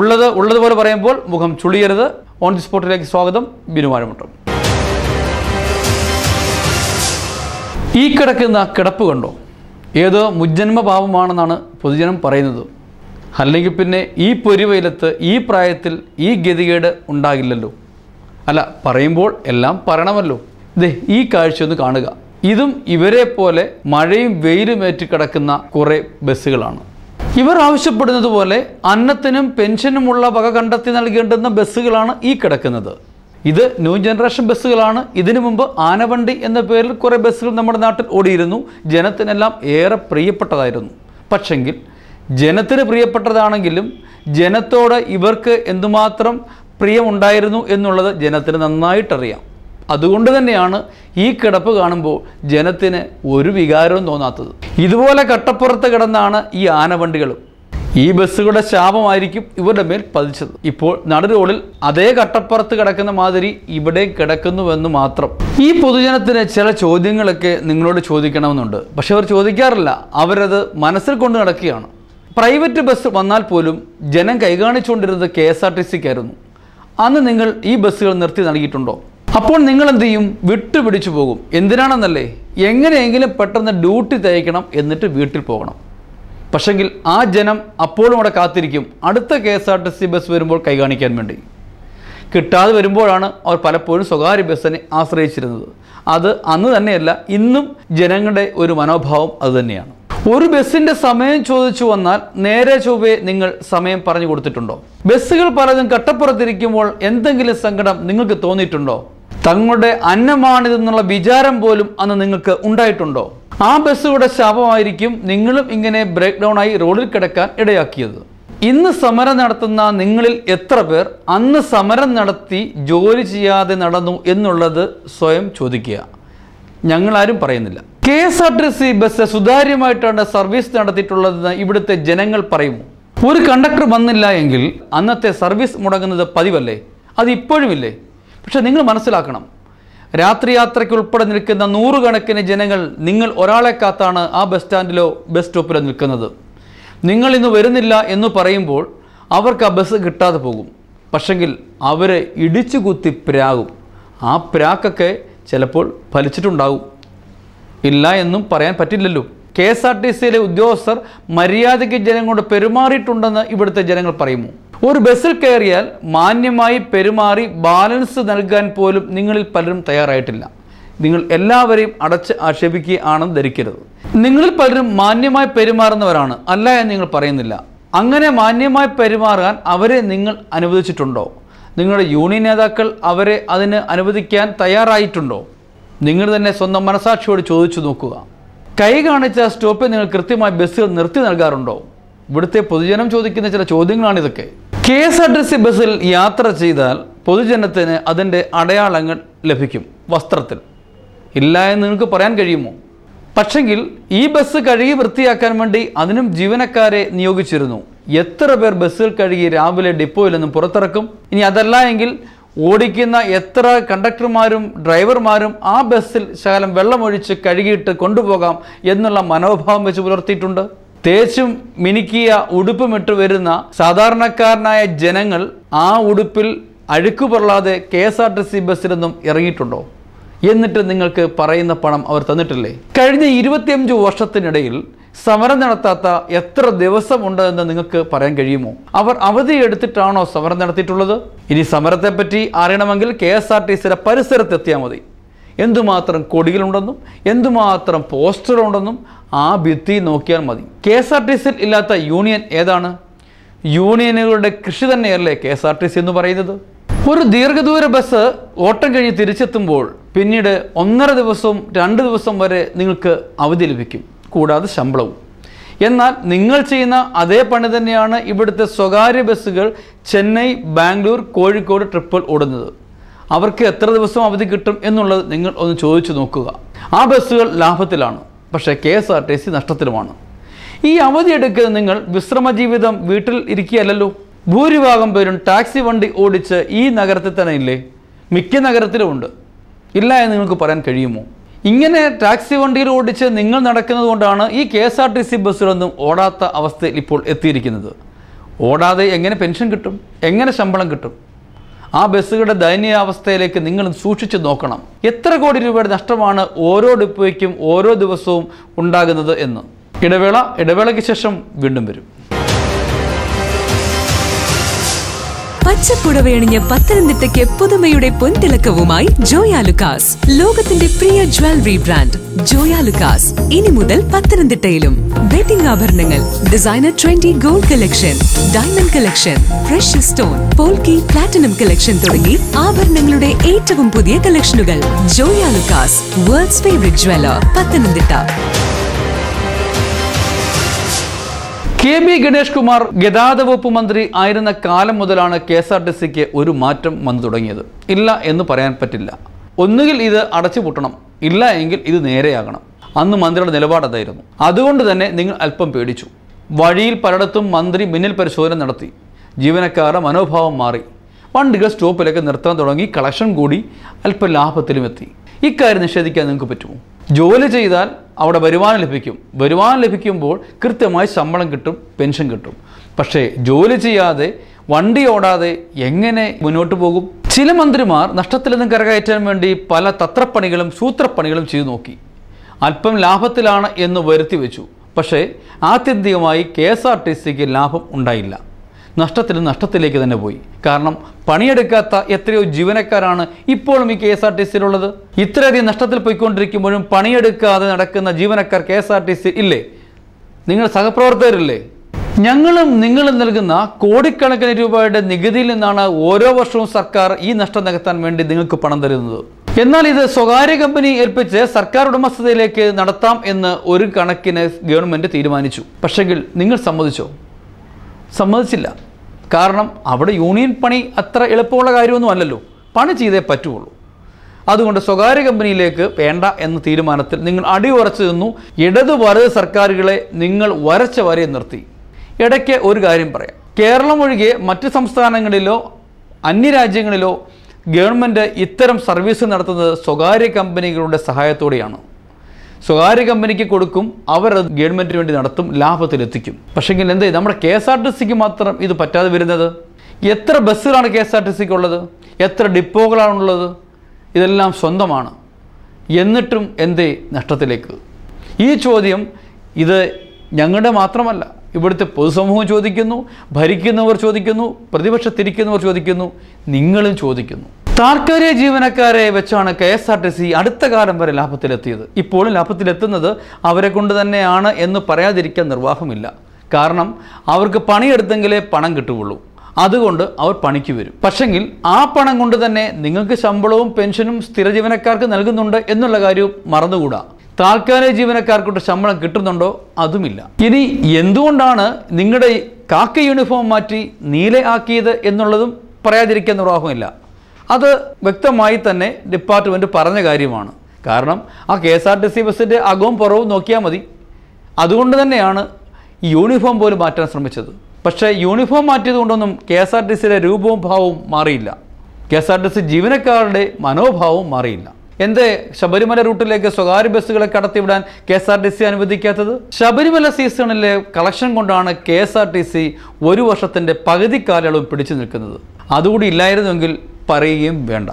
ഉള്ളത് ഉള്ളതുപോലെ പറയുമ്പോൾ മുഖം ചുളിയരുത് ഓൺ ദി സ്പോട്ടിലേക്ക് സ്വാഗതം ബിനുമാനമുട്ടും ഈ കിടക്കുന്ന കിടപ്പ് കണ്ടോ ഏതോ മുജ്ജന്മ പാപമാണെന്നാണ് പൊതുജനം പറയുന്നത് അല്ലെങ്കിൽ പിന്നെ ഈ പൊരുവയിലത്ത് ഈ പ്രായത്തിൽ ഈ ഗതികേട് ഉണ്ടാകില്ലല്ലോ അല്ല പറയുമ്പോൾ എല്ലാം പറയണമല്ലോ ഇതേ ഈ കാഴ്ച ഒന്ന് കാണുക ഇതും ഇവരെ പോലെ മഴയും വെയിലും ഏറ്റ് കിടക്കുന്ന കുറേ ബസ്സുകളാണ് ഇവർ ആവശ്യപ്പെടുന്നത് പോലെ അന്നത്തിനും പെൻഷനുമുള്ള വക കണ്ടെത്തി നൽകേണ്ടുന്ന ബസ്സുകളാണ് ഈ കിടക്കുന്നത് ഇത് ന്യൂ ജനറേഷൻ ബസ്സുകളാണ് ഇതിനു മുമ്പ് ആനവണ്ടി എന്ന പേരിൽ കുറേ ബസ്സുകൾ നമ്മുടെ നാട്ടിൽ ഓടിയിരുന്നു ജനത്തിനെല്ലാം ഏറെ പ്രിയപ്പെട്ടതായിരുന്നു പക്ഷെങ്കിൽ ജനത്തിന് പ്രിയപ്പെട്ടതാണെങ്കിലും ജനത്തോട് ഇവർക്ക് എന്തുമാത്രം പ്രിയമുണ്ടായിരുന്നു എന്നുള്ളത് ജനത്തിന് നന്നായിട്ടറിയാം അതുകൊണ്ട് തന്നെയാണ് ഈ കിടപ്പ് കാണുമ്പോൾ ജനത്തിന് ഒരു വികാരവും തോന്നാത്തത് ഇതുപോലെ കട്ടപ്പുറത്ത് കിടന്നാണ് ഈ ആനവണ്ടികളും ഈ ബസ്സുകളുടെ ശാപമായിരിക്കും ഇവരുടെ മേൽ പതിച്ചത് ഇപ്പോൾ നടുറോഡിൽ അതേ കട്ടപ്പുറത്ത് കിടക്കുന്ന മാതിരി ഇവിടെ കിടക്കുന്നുവെന്ന് മാത്രം ഈ പൊതുജനത്തിന് ചില ചോദ്യങ്ങളൊക്കെ നിങ്ങളോട് ചോദിക്കണമെന്നുണ്ട് പക്ഷെ അവർ ചോദിക്കാറില്ല അവരത് മനസ്സിൽ കൊണ്ട് നടക്കുകയാണ് പ്രൈവറ്റ് ബസ് വന്നാൽ പോലും ജനം കൈകാണിച്ചുകൊണ്ടിരുന്നത് കെ എസ് ആർ ടി സിക്കായിരുന്നു അന്ന് നിങ്ങൾ ഈ ബസ്സുകൾ നിർത്തി നൽകിയിട്ടുണ്ടോ അപ്പോൾ നിങ്ങൾ എന്ത് ചെയ്യും വിട്ടുപിടിച്ചു പോകും എന്തിനാണെന്നല്ലേ എങ്ങനെയെങ്കിലും പെട്ടെന്ന് ഡ്യൂട്ടി തയ്ക്കണം എന്നിട്ട് വീട്ടിൽ പോകണം പക്ഷെങ്കിൽ ആ ജനം അപ്പോഴും അവിടെ കാത്തിരിക്കും അടുത്ത K S R T C bus വരുമ്പോൾ കൈ കാണിക്കാൻ വേണ്ടി കിട്ടാതെ വരുമ്പോഴാണ് അവർ പലപ്പോഴും സ്വകാര്യ ബസ്സിനെ ആശ്രയിച്ചിരുന്നത് അത് അന്ന് തന്നെയല്ല ഇന്നും ജനങ്ങളുടെ ഒരു മനോഭാവം അതുതന്നെയാണ് ഒരു ബസ്സിന്റെ സമയം ചോദിച്ചു വന്നാൽ നേരെ ചൊവ്വേ നിങ്ങൾ സമയം പറഞ്ഞു കൊടുത്തിട്ടുണ്ടോ ബസ്സുകൾ പലതും കട്ടപ്പുറത്തിരിക്കുമ്പോൾ എന്തെങ്കിലും സങ്കടം നിങ്ങൾക്ക് തോന്നിയിട്ടുണ്ടോ തങ്ങളുടെ അന്നമാണിതെന്നുള്ള വിചാരം പോലും അന്ന് നിങ്ങൾക്ക് ഉണ്ടായിട്ടുണ്ടോ ആ ബസ്സുകളുടെ ശാപമായിരിക്കും നിങ്ങളും ഇങ്ങനെ ബ്രേക്ക് ഡൗൺ ആയി റോഡിൽ കിടക്കാൻ ഇടയാക്കിയത് ഇന്ന് സമരം നടത്തുന്ന നിങ്ങളിൽ എത്ര പേർ അന്ന് സമരം നടത്തി ജോലി ചെയ്യാതെ നടന്നു എന്നുള്ളത് സ്വയം ചോദിക്കുക ഞങ്ങൾ ആരും പറയുന്നില്ല K S R T C bus സുതാര്യമായിട്ടാണ് സർവീസ് നടത്തിയിട്ടുള്ളതെന്ന് ഇവിടുത്തെ ജനങ്ങൾ പറയുമോ ഒരു കണ്ടക്ടർ വന്നില്ല എങ്കിൽ അന്നത്തെ സർവീസ് മുടങ്ങുന്നത് പതിവല്ലേ അത് ഇപ്പോഴുമില്ലേ പക്ഷേ നിങ്ങൾ മനസ്സിലാക്കണം രാത്രി യാത്രയ്ക്ക് ഉൾപ്പെടെ നിൽക്കുന്ന നൂറുകണക്കിന് ജനങ്ങൾ നിങ്ങൾ ഒരാളെ കാത്താണ് ആ ബസ് സ്റ്റാൻഡിലോ ബസ് സ്റ്റോപ്പിലോ നിൽക്കുന്നത് നിങ്ങൾ ഇന്ന് വരുന്നില്ല എന്ന് പറയുമ്പോൾ അവർക്ക് ആ ബസ് കിട്ടാതെ പോകും പക്ഷെങ്കിൽ അവരെ ഇടിച്ചു കുത്തി പ്രാകും ആ പ്രാക്കൊക്കെ ചിലപ്പോൾ ഫലിച്ചിട്ടുണ്ടാകും ഇല്ല എന്നും പറയാൻ പറ്റില്ലല്ലോ കെ എസ് ആർ ടി സിയിലെ ഉദ്യോഗസ്ഥർ മര്യാദയ്ക്ക് ജനങ്ങളോട് പെരുമാറിയിട്ടുണ്ടെന്ന് ഇവിടുത്തെ ജനങ്ങൾ പറയുമോ ഒരു ബസ്സിൽ കയറിയാൽ മാന്യമായി പെരുമാറി ബാലൻസ് നൽകാൻ പോലും നിങ്ങളിൽ പലരും തയ്യാറായിട്ടില്ല നിങ്ങൾ എല്ലാവരെയും അടച്ച് ആക്ഷേപിക്കുകയാണെന്ന് ധരിക്കരുത് നിങ്ങളിൽ പലരും മാന്യമായി പെരുമാറുന്നവരാണ് അല്ല എന്ന് നിങ്ങൾ പറയുന്നില്ല അങ്ങനെ മാന്യമായി പെരുമാറാൻ അവരെ നിങ്ങൾ അനുവദിച്ചിട്ടുണ്ടോ നിങ്ങളുടെ യൂണിയൻ നേതാക്കൾ അവരെ അതിന് അനുവദിക്കാൻ തയ്യാറായിട്ടുണ്ടോ നിങ്ങൾ തന്നെ സ്വന്തം മനസാക്ഷിയോട് ചോദിച്ചു നോക്കുക കൈ കാണിച്ച സ്റ്റോപ്പിൽ നിങ്ങൾ കൃത്യമായി ബസ്സുകൾ നിർത്തി നൽകാറുണ്ടോ ഇവിടുത്തെ പൊതുജനം ചോദിക്കുന്ന ചില ചോദ്യങ്ങളാണിതൊക്കെ K S R T C ബസ്സിൽ യാത്ര ചെയ്താൽ പൊതുജനത്തിന് അതിൻ്റെ അടയാളങ്ങൾ ലഭിക്കും വസ്ത്രത്തിൽ ഇല്ല എന്ന് നിങ്ങൾക്ക് പറയാൻ കഴിയുമോ പക്ഷെങ്കിൽ ഈ ബസ് കഴുകി വൃത്തിയാക്കാൻ വേണ്ടി അതിനും ജീവനക്കാരെ നിയോഗിച്ചിരുന്നു എത്ര പേർ ബസ്സിൽ കഴുകി രാവിലെ ഡിപ്പോയിൽ നിന്നും പുറത്തിറക്കും ഇനി അതല്ല എങ്കിൽ ഓടിക്കുന്ന എത്ര കണ്ടക്ടർമാരും ഡ്രൈവർമാരും ആ ബസ്സിൽ ശകലം വെള്ളമൊഴിച്ച് കഴുകിയിട്ട് കൊണ്ടുപോകാം എന്നുള്ള മനോഭാവം വെച്ച് പുലർത്തിയിട്ടുണ്ട് തേച്ചും മിനുക്കിയ ഉടുപ്പുമിട്ട് വരുന്ന സാധാരണക്കാരനായ ജനങ്ങൾ ആ ഉടുപ്പിൽ അഴുക്കു പൊള്ളാതെ K S R T C ബസ്സിലൊന്നും ഇറങ്ങിയിട്ടുണ്ടോ എന്നിട്ട് നിങ്ങൾക്ക് പറയുന്ന പണം അവർ തന്നിട്ടില്ലേ കഴിഞ്ഞ ഇരുപത്തിയഞ്ച് വർഷത്തിനിടയിൽ സമരം നടത്താത്ത എത്ര ദിവസമുണ്ട് എന്ന് നിങ്ങൾക്ക് പറയാൻ കഴിയുമോ അവർ അവധി എടുത്തിട്ടാണോ സമരം നടത്തിയിട്ടുള്ളത് ഇനി സമരത്തെപ്പറ്റി അറിയണമെങ്കിൽ കെ എസ് ആർ ടി സിയുടെ പരിസരത്തെത്തിയാൽ മതി എന്തുമാത്രം കൊടികളുണ്ടെന്നും എന്തുമാത്രം പോസ്റ്ററുണ്ടെന്നും ആ ഭിത്തി നോക്കിയാൽ മതി കെ എസ് ആർ ടി സിയിൽ ഇല്ലാത്ത യൂണിയൻ ഏതാണ് യൂണിയനുകളുടെ കൃഷി തന്നെയല്ലേ K S R T C എന്ന് പറയുന്നത് ഒരു ദീർഘദൂര ബസ് ഓട്ടം കഴിഞ്ഞ് തിരിച്ചെത്തുമ്പോൾ പിന്നീട് ഒന്നര ദിവസവും രണ്ട് ദിവസം വരെ നിങ്ങൾക്ക് അവധി ലഭിക്കും കൂടാതെ ശമ്പളവും എന്നാൽ നിങ്ങൾ ചെയ്യുന്ന അതേ പണി തന്നെയാണ് ഇവിടുത്തെ സ്വകാര്യ ബസ്സുകൾ ചെന്നൈ ബാംഗ്ലൂർ കോഴിക്കോട് ട്രിപ്പിൾ ഓടുന്നത് അവർക്ക് എത്ര ദിവസം അവധി കിട്ടും എന്നുള്ളത് നിങ്ങൾ ഒന്ന് ചോദിച്ചു നോക്കുക ആ ബസ്സുകൾ ലാഭത്തിലാണ് പക്ഷേ K S R T C നഷ്ടത്തിലുമാണ് ഈ അവധി എടുക്കുന്നത് നിങ്ങൾ വിശ്രമജീവിതം വീട്ടിൽ ഇരിക്കുകയല്ലോ ഭൂരിഭാഗം പേരും ടാക്സി വണ്ടി ഓടിച്ച് ഈ നഗരത്തിൽ തന്നെ ഇല്ലേ മിക്ക നഗരത്തിലുമുണ്ട് ഇല്ല എന്ന് നിങ്ങൾക്ക് പറയാൻ കഴിയുമോ ഇങ്ങനെ ടാക്സി വണ്ടിയിൽ ഓടിച്ച് നിങ്ങൾ നടക്കുന്നത് കൊണ്ടാണ് ഈ K S R T C ബസ്സുകളൊന്നും ഓടാത്ത അവസ്ഥയിൽ ഇപ്പോൾ എത്തിയിരിക്കുന്നത് ഓടാതെ എങ്ങനെ പെൻഷൻ കിട്ടും എങ്ങനെ ശമ്പളം കിട്ടും ആ ബസ്സുകളുടെ ദയനീയാവസ്ഥയിലേക്ക് നിങ്ങൾ സൂക്ഷിച്ചു നോക്കണം എത്ര കോടി രൂപയുടെ നഷ്ടമാണ് ഓരോ ഡിപ്പോയ്ക്കും ഓരോ ദിവസവും ഉണ്ടാകുന്നത് എന്ന് ഇടവേള ഇടവേളയ്ക്ക് ശേഷം വീണ്ടും വരും പച്ചപ്പുടവയണിഞ്ഞ പത്തനംതിട്ടയ്ക്ക് പുതുമയുടെ പൊൻതിളക്കവുമായി ജോയാ ലുക്കാസ് ലോകത്തിന്റെ പ്രിയ ജ്വല്ലറി ബ്രാൻഡ് ജോയാ ലുക്കാസ് ഇനി മുതൽ പത്തനംതിട്ടയിലും വെഡിംഗ് ആഭരണങ്ങൾ designer trendy gold collection diamond collection fresh stone polki platinum collection തുടങ്ങി ആഭരണങ്ങളുടെ ഏറ്റവും പുതിയ കളക്ഷനുകൾ Joyalukkas world's favourite jeweller Pathanamthitta K B Ganesh Kumar ഗതാഗത വകുപ്പ് മന്ത്രി ആയിരുന്ന കാലം മുതലാണ് കെ എസ് ആർ ടി സിക്ക് ഒരു മാറ്റം വന്നു തുടങ്ങിയത് ഇല്ല എന്ന് പറയാൻ പറ്റില്ല ഒന്നുകിൽ ഇത് അടച്ചുപൂട്ടണം ഇല്ല എങ്കിൽ ഇത് നേരെയാകണം അന്ന് മന്ത്രിയുടെ നിലപാട് അതായിരുന്നു അതുകൊണ്ട് തന്നെ നിങ്ങൾ അല്പം പേടിച്ചു വഴിയിൽ പലയിടത്തും മന്ത്രി മിന്നൽ പരിശോധന നടത്തി ജീവനക്കാരുടെ മനോഭാവം മാറി വണ്ടികൾ സ്റ്റോപ്പിലൊക്കെ നിർത്താൻ തുടങ്ങി കളക്ഷൻ കൂടി അല്പം ലാഭത്തിലും എത്തി ഇക്കാര്യം നിഷേധിക്കാൻ നിങ്ങൾക്ക് പറ്റുമോ ജോലി ചെയ്താൽ അവിടെ വരുമാനം ലഭിക്കും വരുമാനം ലഭിക്കുമ്പോൾ കൃത്യമായി ശമ്പളം കിട്ടും പെൻഷൻ കിട്ടും പക്ഷേ ജോലി ചെയ്യാതെ വണ്ടി ഓടാതെ എങ്ങനെ മുന്നോട്ട് പോകും ചില മന്ത്രിമാർ നഷ്ടത്തിൽ നിന്നും കരകയറ്റാൻ വേണ്ടി പല തത്രപ്പണികളും സൂത്രപ്പണികളും ചെയ്തു നോക്കി അല്പം ലാഭത്തിലാണ് എന്ന് വരുത്തി വെച്ചു പക്ഷേ ആത്യന്തികമായി കെ എസ് ആർ ടി സിക്ക് ലാഭം ഉണ്ടായില്ല നഷ്ടത്തിൽ നഷ്ടത്തിലേക്ക് തന്നെ പോയി കാരണം പണിയെടുക്കാത്ത എത്രയോ ജീവനക്കാരാണ് ഇപ്പോഴും ഈ കെ എസ് ആർ ടി സിയിലുള്ളത് ഇത്രയധികം നഷ്ടത്തിൽ പോയിക്കൊണ്ടിരിക്കുമ്പോഴും പണിയെടുക്കാതെ നടക്കുന്ന ജീവനക്കാർ K S R T C ഇല്ലേ നിങ്ങൾ സഹപ്രവർത്തകരില്ലേ ഞങ്ങളും നിങ്ങളും നൽകുന്ന കോടിക്കണക്കിന് രൂപയുടെ നികുതിയിൽ നിന്നാണ് ഓരോ വർഷവും സർക്കാർ ഈ നഷ്ടം നികത്താൻ വേണ്ടി നിങ്ങൾക്ക് പണം തരുന്നത് എന്നാൽ ഇത് സ്വകാര്യ കമ്പനി ഏൽപ്പിച്ച് സർക്കാർ ഉടമസ്ഥതയിലേക്ക് നടത്താം എന്ന് ഒരു കണക്കിന് ഗവൺമെന്റ് തീരുമാനിച്ചു പക്ഷെങ്കിൽ നിങ്ങൾ സമ്മതിച്ചോ സമ്മതിച്ചില്ല കാരണം അവിടെ യൂണിയൻ പണി അത്ര എളുപ്പമുള്ള കാര്യമൊന്നും അല്ലല്ലോ പണി ചെയ്തേ പറ്റുള്ളൂ അതുകൊണ്ട് സ്വകാര്യ കമ്പനിയിലേക്ക് വേണ്ട എന്ന തീരുമാനത്തിൽ നിങ്ങൾ അടിയുറച്ചു നിന്നു ഇടത് വലത് സർക്കാരുകളെ നിങ്ങൾ വരച്ച വരെ നിർത്തി ഇടയ്ക്ക് ഒരു കാര്യം പറയാം കേരളം ഒഴികെ മറ്റ് സംസ്ഥാനങ്ങളിലോ അന്യരാജ്യങ്ങളിലോ ഗവൺമെൻറ് ഇത്തരം സർവീസ് നടത്തുന്നത് സ്വകാര്യ കമ്പനികളുടെ സഹായത്തോടെയാണ് സ്വകാര്യ കമ്പനിക്ക് കൊടുക്കും അവർ അത് ഗവൺമെന്റിന് വേണ്ടി നടത്തും ലാഭത്തിലെത്തിക്കും പക്ഷേങ്കിൽ എന്ത് നമ്മുടെ കെ എസ് ആർ ടി സിക്ക് മാത്രം ഇത് പറ്റാതെ വരുന്നത് എത്ര ബസ്സുകളാണ് കെ എസ് ആർ ടി സിക്ക് ഉള്ളത് എത്ര ഡിപ്പോകളാണുള്ളത് ഇതെല്ലാം സ്വന്തമാണ് എന്നിട്ടും എന്തേ നഷ്ടത്തിലേക്ക് ഈ ചോദ്യം ഇത് ഞങ്ങളുടെ മാത്രമല്ല ഇവിടുത്തെ പൊതുസമൂഹം ചോദിക്കുന്നു ഭരിക്കുന്നവർ ചോദിക്കുന്നു പ്രതിപക്ഷത്തിരിക്കുന്നവർ ചോദിക്കുന്നു നിങ്ങളും ചോദിക്കുന്നു താൽക്കാലിക ജീവനക്കാരെ വെച്ചാണ് K S R T C അടുത്ത കാലം വരെ ലാഭത്തിലെത്തിയത് ഇപ്പോൾ ലാഭത്തിലെത്തുന്നത് അവരെ കൊണ്ട് തന്നെയാണ് എന്ന് പറയാതിരിക്കാൻ നിർവാഹമില്ല കാരണം അവർക്ക് പണിയെടുത്തെങ്കിലേ പണം കിട്ടുകയുള്ളൂ അതുകൊണ്ട് അവർ പണിക്ക് വരും പക്ഷെങ്കിൽ ആ പണം കൊണ്ട് തന്നെ നിങ്ങൾക്ക് ശമ്പളവും പെൻഷനും സ്ഥിര ജീവനക്കാർക്ക് നൽകുന്നുണ്ട് എന്നുള്ള കാര്യവും മറന്നുകൂടാ താൽക്കാലിക ജീവനക്കാർക്കൊട്ട് ശമ്പളം കിട്ടുന്നുണ്ടോ അതുമില്ല ഇനി എന്തുകൊണ്ടാണ് നിങ്ങളുടെ കാക്ക യൂണിഫോം മാറ്റി നീല ആക്കിയത് എന്നുള്ളതും പറയാതിരിക്കാൻ നിർവാഹമില്ല അത് വ്യക്തമായി തന്നെ ഡിപ്പാർട്ട്മെൻറ്റ് പറഞ്ഞ കാര്യമാണ് കാരണം ആ K S R T C ബസ്സിൻ്റെ അകവും പുറവും നോക്കിയാൽ മതി അതുകൊണ്ട് തന്നെയാണ് യൂണിഫോം പോലും മാറ്റാൻ ശ്രമിച്ചത് പക്ഷേ യൂണിഫോം മാറ്റിയതുകൊണ്ടൊന്നും കെ എസ് ആർ ടി സിയുടെ രൂപവും ഭാവവും മാറിയില്ല K S R T C ജീവനക്കാരുടെ മനോഭാവവും മാറിയില്ല എന്തേ ശബരിമല റൂട്ടിലേക്ക് സ്വകാര്യ ബസ്സുകളെ കടത്തിവിടാൻ K S R T C അനുവദിക്കാത്തത് ശബരിമല സീസണിലെ കളക്ഷൻ കൊണ്ടാണ് K S R T C ഒരു വർഷത്തിൻ്റെ പകുതി കാലയളവ് പിടിച്ചു നിൽക്കുന്നത് അതുകൂടി ഇല്ലായിരുന്നുവെങ്കിൽ പറയുകയും വേണ്ട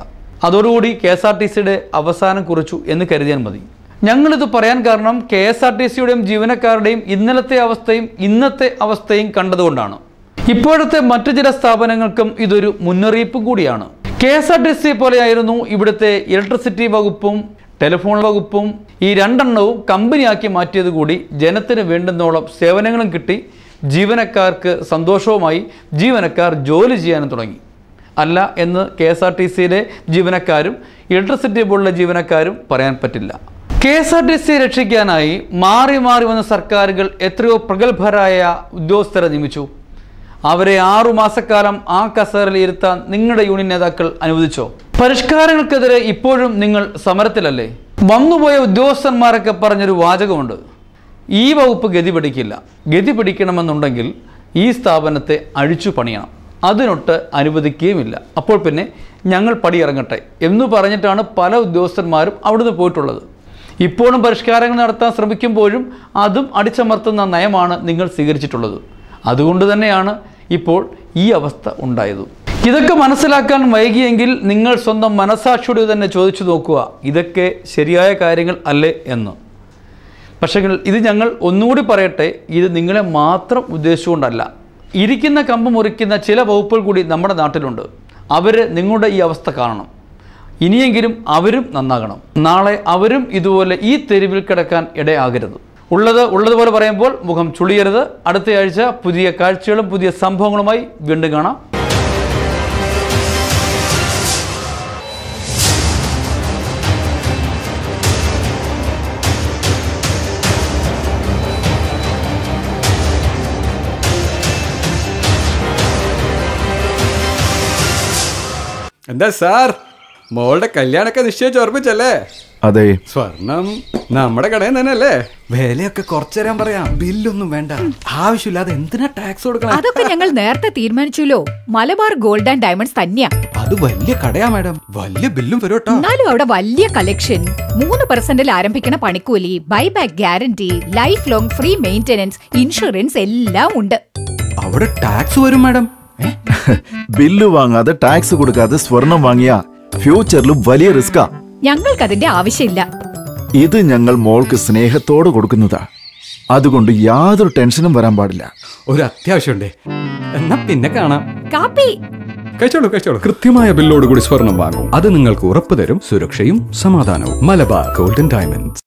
അതോടുകൂടി കെ എസ് ആർ ടി സിയുടെ അവസാനം കുറിച്ചു എന്ന് കരുതിയാൽ മതി ഞങ്ങളിത് പറയാൻ കാരണം കെ എസ് ആർ ടി സിയുടെയും ജീവനക്കാരുടെയും ഇന്നലത്തെ അവസ്ഥയും ഇന്നത്തെ അവസ്ഥയും കണ്ടതുകൊണ്ടാണ് ഇപ്പോഴത്തെ മറ്റു ചില സ്ഥാപനങ്ങൾക്കും ഇതൊരു മുന്നറിയിപ്പ് കൂടിയാണ് K S R T C പോലെയായിരുന്നു ഇവിടുത്തെ ഇലക്ട്രിസിറ്റി വകുപ്പും ടെലിഫോൺ വകുപ്പും ഈ രണ്ടെണ്ണവും കമ്പനിയാക്കി മാറ്റിയത് കൂടി ജനത്തിന് വേണ്ടുന്നോളം സേവനങ്ങളും കിട്ടി ജീവനക്കാർക്ക് സന്തോഷവുമായി ജീവനക്കാർ ജോലി ചെയ്യാനും തുടങ്ങി അല്ല എന്ന് കെ എസ് ആർ ടി സിയിലെ ജീവനക്കാരും ഇലക്ട്രിസിറ്റി ബോർഡിലെ ജീവനക്കാരും പറയാൻ പറ്റില്ല K S R T C രക്ഷിക്കാനായി മാറി മാറി വന്ന സർക്കാരുകൾ എത്രയോ പ്രഗത്ഭരായ ഉദ്യോഗസ്ഥരെ നിയമിച്ചു അവരെ ആറു മാസക്കാലം ആ കസേരയിൽ ഇരുത്താൻ നിങ്ങളുടെ യൂണിയൻ നേതാക്കൾ അനുവദിച്ചോ പരിഷ്കാരങ്ങൾക്കെതിരെ ഇപ്പോഴും നിങ്ങൾ സമരത്തിലല്ലേ വന്നുപോയ ഉദ്യോഗസ്ഥന്മാരൊക്കെ പറഞ്ഞൊരു വാചകമുണ്ട് ഈ വകുപ്പ് ഗതി പിടിക്കില്ല ഗതി പിടിക്കണമെന്നുണ്ടെങ്കിൽ ഈ സ്ഥാപനത്തെ അഴിച്ചു പണിയണം അതിനൊട്ട് അനുവദിക്കുകയുമില്ല അപ്പോൾ പിന്നെ ഞങ്ങൾ പടിയിറങ്ങട്ടെ എന്ന് പറഞ്ഞിട്ടാണ് പല ഉദ്യോഗസ്ഥന്മാരും അവിടുന്ന് പോയിട്ടുള്ളത് ഇപ്പോഴും പരിഷ്കാരങ്ങൾ നടത്താൻ ശ്രമിക്കുമ്പോഴും അതും അടിച്ചമർത്തുന്ന നയമാണ് നിങ്ങൾ സ്വീകരിച്ചിട്ടുള്ളത് അതുകൊണ്ട് തന്നെയാണ് ഇപ്പോൾ ഈ അവസ്ഥ ഉണ്ടായത് ഇതൊക്കെ മനസ്സിലാക്കാൻ വൈകിയെങ്കിൽ നിങ്ങൾ സ്വന്തം മനസ്സാക്ഷിയോട് തന്നെ ചോദിച്ചു നോക്കുക ഇതൊക്കെ ശരിയായ കാര്യങ്ങൾ അല്ലേ എന്ന് പക്ഷേ ഇത് ഞങ്ങൾ ഒന്നുകൂടി പറയട്ടെ ഇത് നിങ്ങളെ മാത്രം ഉദ്ദേശിച്ചുകൊണ്ടല്ല ഇരിക്കുന്ന കമ്പ് മുറിക്കുന്ന ചില വകുപ്പുകൾ കൂടി നമ്മുടെ നാട്ടിലുണ്ട് അവർ നിങ്ങളുടെ ഈ അവസ്ഥ കാണണം ഇനിയെങ്കിലും അവരും നന്നാകണം നാളെ അവരും ഇതുപോലെ ഈ തെരുവിൽ കിടക്കാൻ ഇടയാകരുത് ഉള്ളത് ഉള്ളതുപോലെ പറയുമ്പോൾ മുഖം ചുളിയരുത് അടുത്തയാഴ്ച പുതിയ കാഴ്ചകളും പുതിയ സംഭവങ്ങളുമായി വീണ്ടും കാണാം എന്താ സാർ മോളുടെ കല്യാണൊക്കെ നിശ്ചയിച്ച് ഓർമ്മിച്ചല്ലേ അതെ സ്വർണം നമ്മുടെ കടയിൽ തന്നെ അല്ലേ വിലയൊക്കെ കുറച്ചുതരാൻ പറയാം ബില്ലൊന്നും വേണ്ട ആവശ്യമില്ലാതെ എന്തിനാ ടാക്സ് കൊടുക്കണം അതൊക്കെ ഞങ്ങൾ നേരത്തെ തീരുമാനിച്ചല്ലോ മലബാർ ഗോൾഡ് ആൻഡ് ഡയമണ്ട്സ് തന്നെയാ അത് വലിയ കടയാ മാഡം വലിയ ബില്ലും വരും എന്നാലും അവിടെ വലിയ കളക്ഷൻ മൂന്ന് പെർസെന്റിൽ ആരംഭിക്കുന്ന പണിക്കൂലി buyback guarantee lifelong free maintenance insurance എല്ലാം ഉണ്ട് അവിടെ ടാക്സ് വരും മാഡം ബില്ല് വാങ്ങാതെ ടാക്സ് കൊടുക്കാതെ സ്വർണം വാങ്ങിയ ഫ്യൂച്ചറിൽ വലിയ റിസ്കാ ഞങ്ങൾക്ക് അതിന്റെ ആവശ്യമില്ല ഇത് ഞങ്ങൾ മോൾക്ക് സ്നേഹത്തോട് കൊടുക്കുന്നതാ അതുകൊണ്ട് യാതൊരു ടെൻഷനും വരാൻ പാടില്ല ഒരു അത്യാവശ്യമുണ്ടേ എന്നാ പിന്നെ കാണാം കാപ്പി കഴിച്ചോളൂ കഴിച്ചോളൂ കൃത്യമായ ബില്ലോടുകൂടി സ്വർണം വാങ്ങും അത് നിങ്ങൾക്ക് ഉറപ്പ് തരും സുരക്ഷയും സമാധാനവും മലബാർ ഗോൾഡൻ ഡയമണ്ട്സ്